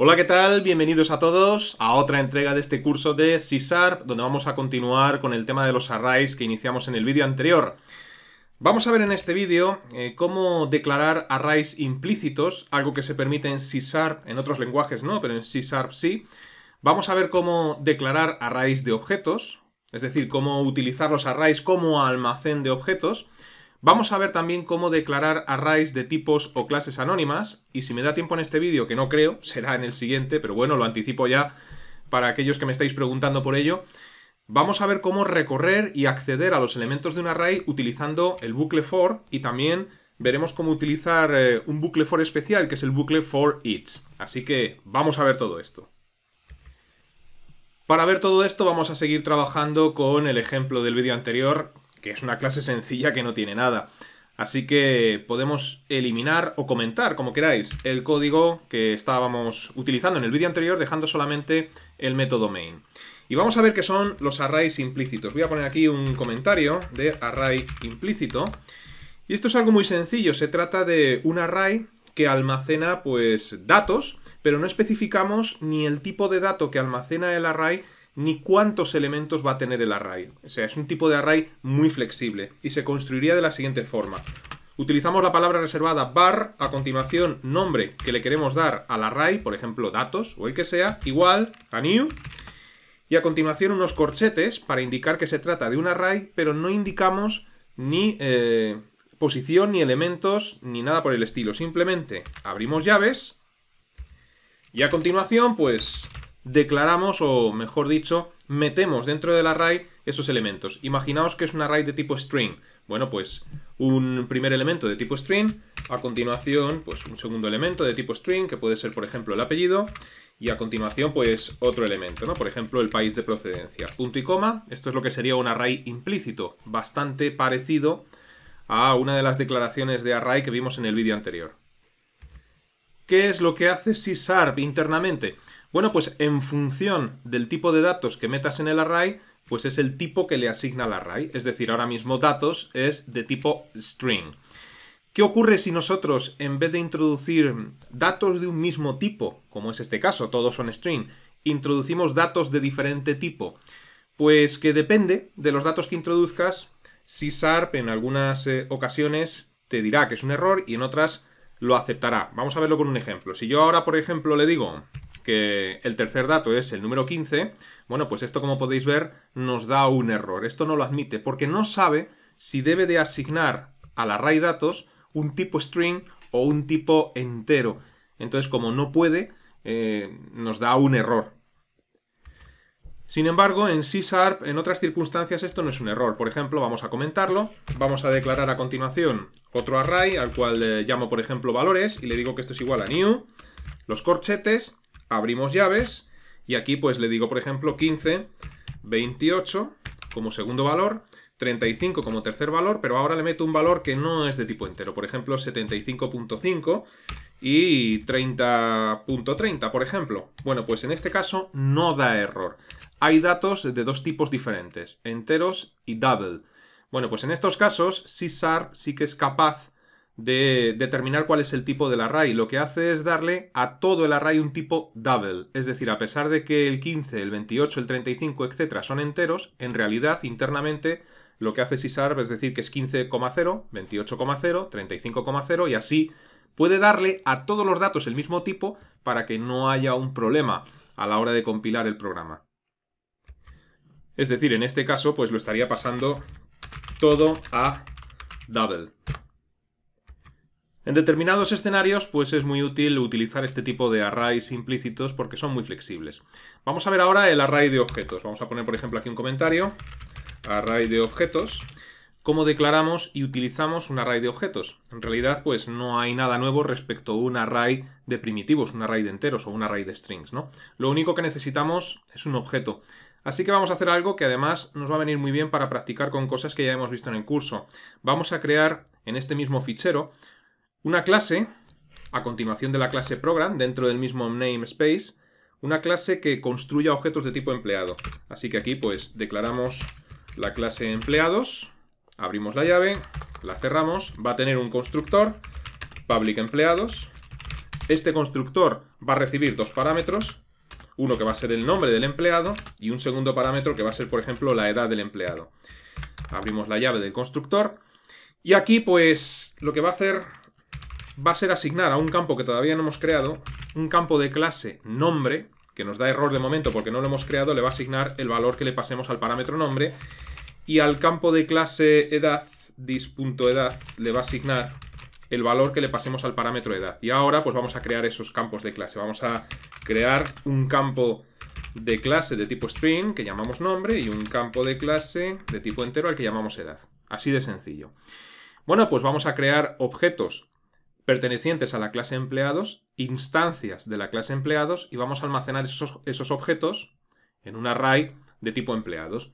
Hola, ¿qué tal? Bienvenidos a todos a otra entrega de este curso de C donde vamos a continuar con el tema de los arrays que iniciamos en el vídeo anterior. Vamos a ver en este vídeo eh, cómo declarar arrays implícitos, algo que se permite en C en otros lenguajes no, pero en C sí. Vamos a ver cómo declarar arrays de objetos, es decir, cómo utilizar los arrays como almacén de objetos. Vamos a ver también cómo declarar arrays de tipos o clases anónimas, y si me da tiempo en este vídeo, que no creo, será en el siguiente, pero bueno, lo anticipo ya para aquellos que me estáis preguntando por ello. Vamos a ver cómo recorrer y acceder a los elementos de un array utilizando el bucle for y también veremos cómo utilizar eh, un bucle for especial, que es el bucle for each. Así que vamos a ver todo esto. Para ver todo esto vamos a seguir trabajando con el ejemplo del vídeo anterior que es una clase sencilla que no tiene nada. Así que podemos eliminar o comentar, como queráis, el código que estábamos utilizando en el vídeo anterior, dejando solamente el método main. Y vamos a ver qué son los arrays implícitos. Voy a poner aquí un comentario de array implícito. Y esto es algo muy sencillo. Se trata de un array que almacena pues datos, pero no especificamos ni el tipo de dato que almacena el array, ni cuántos elementos va a tener el array. O sea, es un tipo de array muy flexible y se construiría de la siguiente forma. Utilizamos la palabra reservada bar, a continuación nombre que le queremos dar al array, por ejemplo datos o el que sea, igual a new, y a continuación unos corchetes para indicar que se trata de un array, pero no indicamos ni eh, posición, ni elementos, ni nada por el estilo. Simplemente abrimos llaves y a continuación, pues declaramos, o mejor dicho, metemos dentro del array esos elementos. Imaginaos que es un array de tipo string. Bueno, pues un primer elemento de tipo string, a continuación, pues un segundo elemento de tipo string, que puede ser, por ejemplo, el apellido, y a continuación, pues otro elemento, ¿no? Por ejemplo, el país de procedencia. Punto y coma, esto es lo que sería un array implícito, bastante parecido a una de las declaraciones de array que vimos en el vídeo anterior. ¿Qué es lo que hace c internamente? Bueno, pues en función del tipo de datos que metas en el array, pues es el tipo que le asigna el array. Es decir, ahora mismo datos es de tipo string. ¿Qué ocurre si nosotros, en vez de introducir datos de un mismo tipo, como es este caso, todos son string, introducimos datos de diferente tipo? Pues que depende de los datos que introduzcas, si sharp en algunas eh, ocasiones te dirá que es un error y en otras lo aceptará. Vamos a verlo con un ejemplo. Si yo ahora, por ejemplo, le digo que el tercer dato es el número 15, bueno, pues esto como podéis ver nos da un error. Esto no lo admite porque no sabe si debe de asignar al array datos un tipo string o un tipo entero. Entonces, como no puede, eh, nos da un error. Sin embargo, en C en otras circunstancias, esto no es un error. Por ejemplo, vamos a comentarlo. Vamos a declarar a continuación otro array al cual llamo, por ejemplo, valores y le digo que esto es igual a new, los corchetes abrimos llaves y aquí pues le digo, por ejemplo, 15, 28 como segundo valor, 35 como tercer valor, pero ahora le meto un valor que no es de tipo entero, por ejemplo, 75.5 y 30.30, por ejemplo. Bueno, pues en este caso no da error. Hay datos de dos tipos diferentes, enteros y double. Bueno, pues en estos casos, C-Sharp sí que es capaz de determinar cuál es el tipo del array. Lo que hace es darle a todo el array un tipo double. Es decir, a pesar de que el 15, el 28, el 35, etcétera, son enteros, en realidad internamente lo que hace SysArb es decir que es 15,0, 28,0, 35,0 y así puede darle a todos los datos el mismo tipo para que no haya un problema a la hora de compilar el programa. Es decir, en este caso pues lo estaría pasando todo a double. En determinados escenarios, pues es muy útil utilizar este tipo de arrays implícitos porque son muy flexibles. Vamos a ver ahora el array de objetos. Vamos a poner, por ejemplo, aquí un comentario. Array de objetos. Cómo declaramos y utilizamos un array de objetos. En realidad, pues no hay nada nuevo respecto a un array de primitivos, un array de enteros o un array de strings, ¿no? Lo único que necesitamos es un objeto. Así que vamos a hacer algo que además nos va a venir muy bien para practicar con cosas que ya hemos visto en el curso. Vamos a crear en este mismo fichero una clase, a continuación de la clase program, dentro del mismo namespace, una clase que construya objetos de tipo empleado. Así que aquí pues declaramos la clase empleados, abrimos la llave, la cerramos, va a tener un constructor, public empleados. Este constructor va a recibir dos parámetros, uno que va a ser el nombre del empleado y un segundo parámetro que va a ser, por ejemplo, la edad del empleado. Abrimos la llave del constructor y aquí pues lo que va a hacer va a ser asignar a un campo que todavía no hemos creado, un campo de clase nombre, que nos da error de momento porque no lo hemos creado, le va a asignar el valor que le pasemos al parámetro nombre, y al campo de clase edad, dis.edad, le va a asignar el valor que le pasemos al parámetro edad. Y ahora pues vamos a crear esos campos de clase. Vamos a crear un campo de clase de tipo string, que llamamos nombre, y un campo de clase de tipo entero al que llamamos edad. Así de sencillo. Bueno, pues vamos a crear objetos pertenecientes a la clase empleados, instancias de la clase empleados, y vamos a almacenar esos, esos objetos en un array de tipo empleados.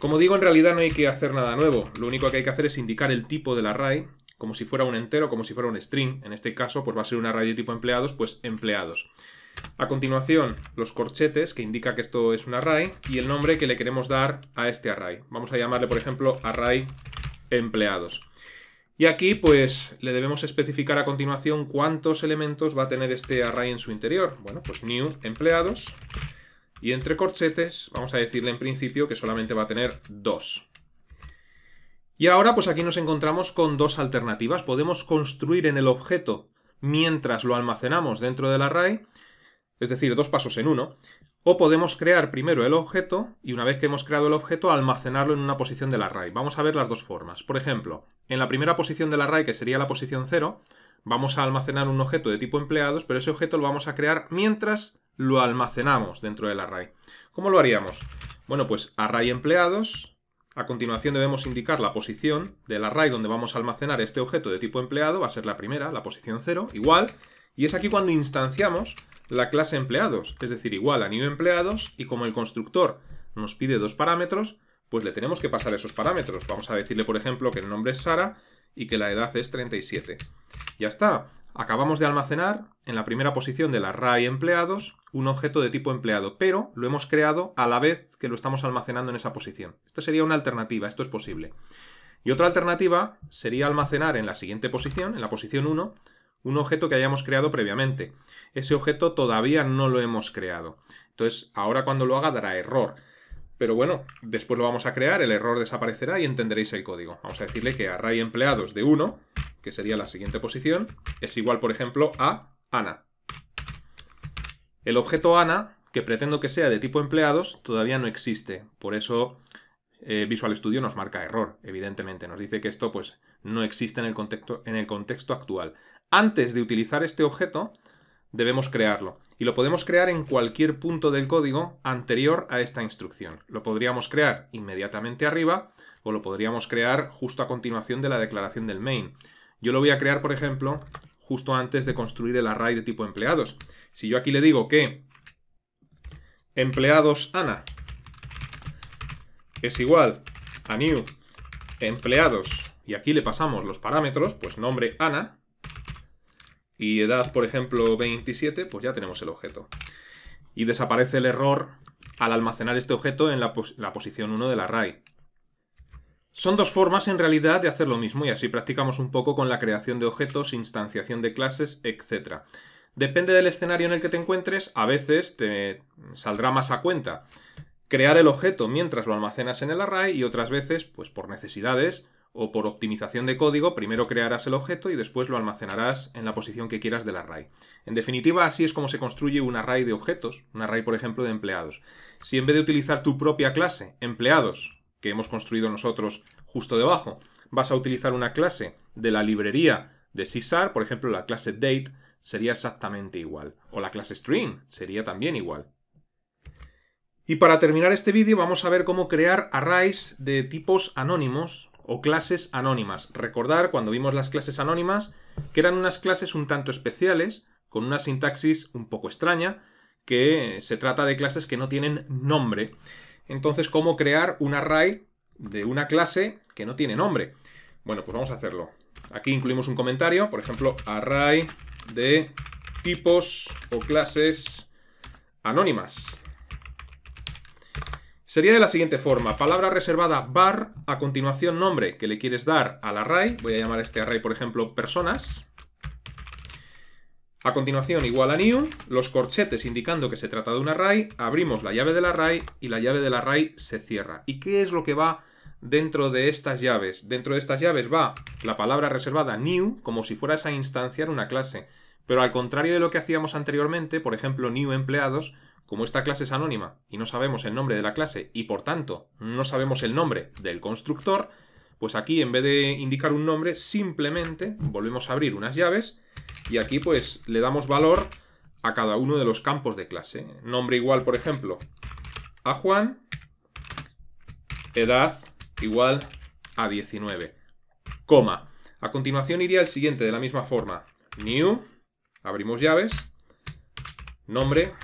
Como digo, en realidad no hay que hacer nada nuevo. Lo único que hay que hacer es indicar el tipo del array, como si fuera un entero, como si fuera un string. En este caso, pues va a ser un array de tipo empleados, pues empleados. A continuación, los corchetes, que indica que esto es un array, y el nombre que le queremos dar a este array. Vamos a llamarle, por ejemplo, array empleados. Y aquí pues le debemos especificar a continuación cuántos elementos va a tener este array en su interior. Bueno, pues new empleados y entre corchetes vamos a decirle en principio que solamente va a tener dos. Y ahora pues aquí nos encontramos con dos alternativas. Podemos construir en el objeto mientras lo almacenamos dentro del array, es decir, dos pasos en uno, o podemos crear primero el objeto y una vez que hemos creado el objeto almacenarlo en una posición del array. Vamos a ver las dos formas. Por ejemplo, en la primera posición del array, que sería la posición 0, vamos a almacenar un objeto de tipo empleados, pero ese objeto lo vamos a crear mientras lo almacenamos dentro del array. ¿Cómo lo haríamos? Bueno, pues array empleados. A continuación debemos indicar la posición del array donde vamos a almacenar este objeto de tipo empleado. Va a ser la primera, la posición 0. Igual, y es aquí cuando instanciamos la clase empleados, es decir, igual a new empleados y como el constructor nos pide dos parámetros, pues le tenemos que pasar esos parámetros. Vamos a decirle, por ejemplo, que el nombre es Sara y que la edad es 37. Ya está. Acabamos de almacenar en la primera posición de la array empleados un objeto de tipo empleado, pero lo hemos creado a la vez que lo estamos almacenando en esa posición. Esto sería una alternativa, esto es posible. Y otra alternativa sería almacenar en la siguiente posición, en la posición 1, un objeto que hayamos creado previamente. Ese objeto todavía no lo hemos creado. Entonces, ahora cuando lo haga dará error. Pero bueno, después lo vamos a crear, el error desaparecerá y entenderéis el código. Vamos a decirle que array empleados de 1, que sería la siguiente posición, es igual, por ejemplo, a Ana. El objeto Ana, que pretendo que sea de tipo empleados, todavía no existe. Por eso eh, Visual Studio nos marca error, evidentemente. Nos dice que esto pues, no existe en el, contexto, en el contexto actual. Antes de utilizar este objeto, debemos crearlo. Y lo podemos crear en cualquier punto del código anterior a esta instrucción. Lo podríamos crear inmediatamente arriba o lo podríamos crear justo a continuación de la declaración del main. Yo lo voy a crear, por ejemplo, justo antes de construir el array de tipo empleados. Si yo aquí le digo que empleados Ana es igual a new empleados, y aquí le pasamos los parámetros, pues nombre Ana, y edad, por ejemplo, 27, pues ya tenemos el objeto. Y desaparece el error al almacenar este objeto en la, posición 1 del array. Son dos formas en realidad de hacer lo mismo y así practicamos un poco con la creación de objetos, instanciación de clases, etc. Depende del escenario en el que te encuentres, a veces te saldrá más a cuenta crear el objeto mientras lo almacenas en el array y otras veces, pues por necesidades, o por optimización de código, primero crearás el objeto y después lo almacenarás en la posición que quieras del array. En definitiva, así es como se construye un array de objetos, un array, por ejemplo, de empleados. Si en vez de utilizar tu propia clase, empleados, que hemos construido nosotros justo debajo, vas a utilizar una clase de la librería de C++ por ejemplo, la clase date, sería exactamente igual. O la clase string sería también igual. Y para terminar este vídeo vamos a ver cómo crear arrays de tipos anónimos o clases anónimas. Recordar cuando vimos las clases anónimas que eran unas clases un tanto especiales, con una sintaxis un poco extraña, que se trata de clases que no tienen nombre. Entonces, ¿cómo crear un array de una clase que no tiene nombre? Bueno, pues vamos a hacerlo. Aquí incluimos un comentario, por ejemplo, array de tipos o clases anónimas. Sería de la siguiente forma, palabra reservada bar, a continuación nombre que le quieres dar al array, voy a llamar este array por ejemplo personas, a continuación igual a new, los corchetes indicando que se trata de un array, abrimos la llave del array y la llave del array se cierra. ¿Y qué es lo que va dentro de estas llaves? Dentro de estas llaves va la palabra reservada new, como si fueras a instanciar una clase. Pero al contrario de lo que hacíamos anteriormente, por ejemplo new empleados, como esta clase es anónima y no sabemos el nombre de la clase y por tanto no sabemos el nombre del constructor, pues aquí en vez de indicar un nombre, simplemente volvemos a abrir unas llaves y aquí pues le damos valor a cada uno de los campos de clase. Nombre igual, por ejemplo, a Juan, edad igual a 19, coma. A continuación iría el siguiente de la misma forma, new, abrimos llaves, nombre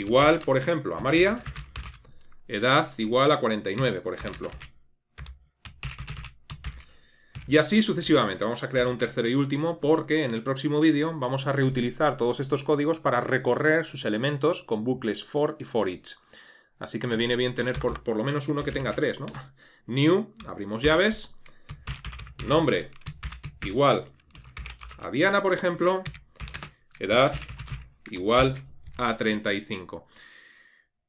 igual, por ejemplo, a María, edad igual a 49, por ejemplo. Y así sucesivamente. Vamos a crear un tercero y último porque en el próximo vídeo vamos a reutilizar todos estos códigos para recorrer sus elementos con bucles for y for each. Así que me viene bien tener por, lo menos uno que tenga tres, ¿no? New, abrimos llaves, nombre igual a Diana, por ejemplo, edad igual a a 35.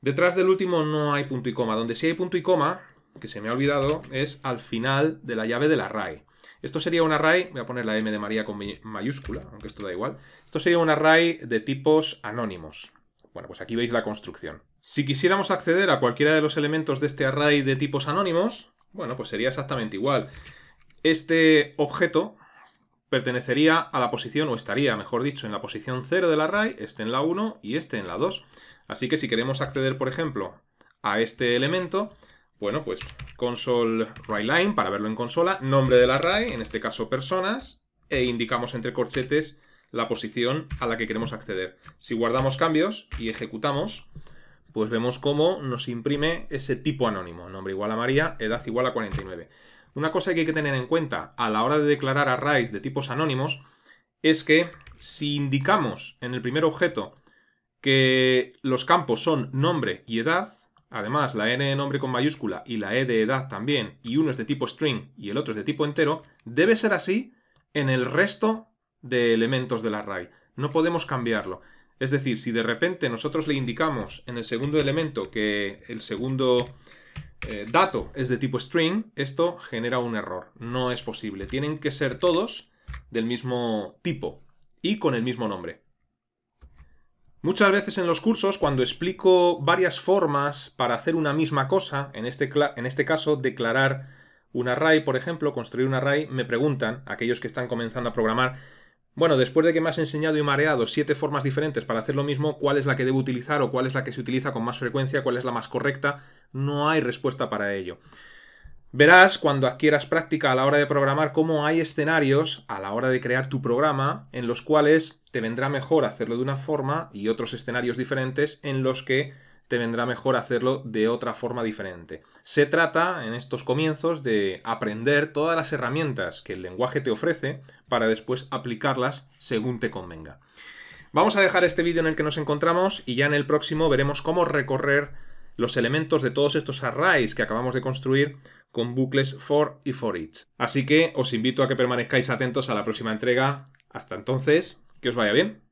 Detrás del último no hay punto y coma. Donde sí hay punto y coma, que se me ha olvidado, es al final de la llave del array. Esto sería un array, voy a poner la M de María con mayúscula, aunque esto da igual. Esto sería un array de tipos anónimos. Bueno, pues aquí veis la construcción. Si quisiéramos acceder a cualquiera de los elementos de este array de tipos anónimos, bueno, pues sería exactamente igual. Este objeto pertenecería a la posición, o estaría, mejor dicho, en la posición 0 del array, este en la 1 y este en la 2. Así que si queremos acceder, por ejemplo, a este elemento, bueno, pues console line para verlo en consola, nombre del array, en este caso personas, e indicamos entre corchetes la posición a la que queremos acceder. Si guardamos cambios y ejecutamos, pues vemos cómo nos imprime ese tipo anónimo, nombre igual a María, edad igual a 49. Una cosa que hay que tener en cuenta a la hora de declarar arrays de tipos anónimos es que si indicamos en el primer objeto que los campos son nombre y edad, además la n de nombre con mayúscula y la e de edad también, y uno es de tipo string y el otro es de tipo entero, debe ser así en el resto de elementos del array. No podemos cambiarlo. Es decir, si de repente nosotros le indicamos en el segundo elemento que el segundo eh, dato es de tipo string, esto genera un error. No es posible. Tienen que ser todos del mismo tipo y con el mismo nombre. Muchas veces en los cursos, cuando explico varias formas para hacer una misma cosa, en este, en este caso declarar un array, por ejemplo, construir un array, me preguntan, aquellos que están comenzando a programar, bueno, después de que me has enseñado y mareado siete formas diferentes para hacer lo mismo, ¿cuál es la que debo utilizar o cuál es la que se utiliza con más frecuencia, cuál es la más correcta? No hay respuesta para ello. Verás cuando adquieras práctica a la hora de programar cómo hay escenarios a la hora de crear tu programa en los cuales te vendrá mejor hacerlo de una forma y otros escenarios diferentes en los que te vendrá mejor hacerlo de otra forma diferente. Se trata, en estos comienzos, de aprender todas las herramientas que el lenguaje te ofrece para después aplicarlas según te convenga. Vamos a dejar este vídeo en el que nos encontramos y ya en el próximo veremos cómo recorrer los elementos de todos estos arrays que acabamos de construir con bucles for y for each. Así que os invito a que permanezcáis atentos a la próxima entrega. Hasta entonces, que os vaya bien.